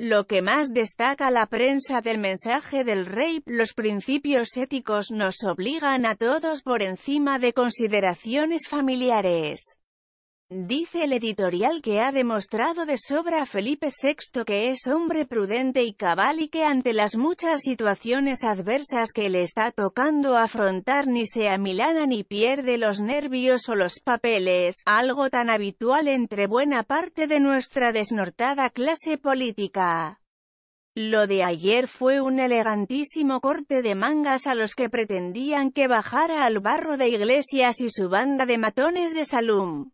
Lo que más destaca la prensa del mensaje del rey, los principios éticos nos obligan a todos por encima de consideraciones familiares. Dice el editorial que ha demostrado de sobra a Felipe VI que es hombre prudente y cabal y que ante las muchas situaciones adversas que le está tocando afrontar ni se amilana ni pierde los nervios o los papeles, algo tan habitual entre buena parte de nuestra desnortada clase política. Lo de ayer fue un elegantísimo corte de mangas a los que pretendían que bajara al barro de Iglesias y su banda de matones de salón.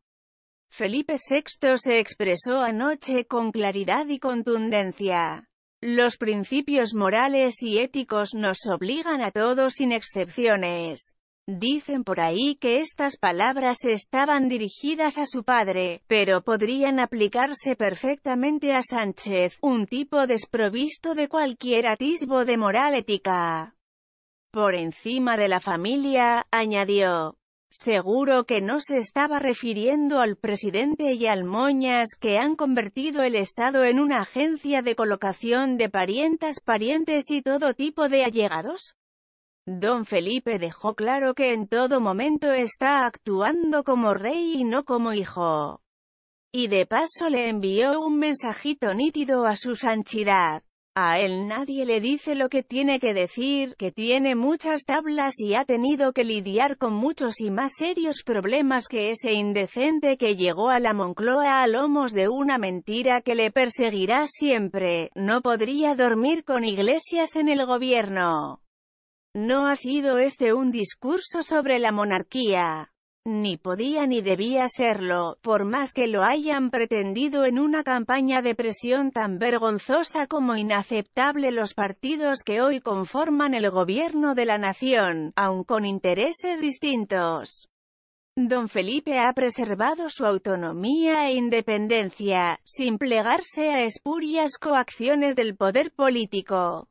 Felipe VI se expresó anoche con claridad y contundencia. Los principios morales y éticos nos obligan a todos sin excepciones. Dicen por ahí que estas palabras estaban dirigidas a su padre, pero podrían aplicarse perfectamente a Sánchez, un tipo desprovisto de cualquier atisbo de moral ética. Por encima de la familia, añadió, Seguro que no se estaba refiriendo al presidente y al Moñas que han convertido el Estado en una agencia de colocación de parientas, parientes y todo tipo de allegados. Don Felipe dejó claro que en todo momento está actuando como rey y no como hijo. Y de paso le envió un mensajito nítido a su sanchidad. A él nadie le dice lo que tiene que decir, que tiene muchas tablas y ha tenido que lidiar con muchos y más serios problemas que ese indecente que llegó a la Moncloa a lomos de una mentira que le perseguirá siempre, no podría dormir con iglesias en el gobierno. No ha sido este un discurso sobre la monarquía ni podía ni debía serlo, por más que lo hayan pretendido en una campaña de presión tan vergonzosa como inaceptable los partidos que hoy conforman el gobierno de la nación, aun con intereses distintos. Don Felipe ha preservado su autonomía e independencia, sin plegarse a espurias coacciones del poder político.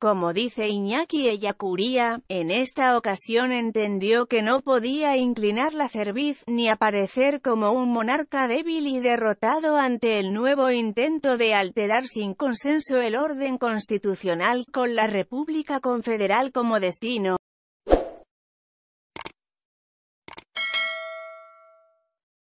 Como dice Iñaki Ellacuría, en esta ocasión entendió que no podía inclinar la cerviz, ni aparecer como un monarca débil y derrotado ante el nuevo intento de alterar sin consenso el orden constitucional con la República Confederal como destino.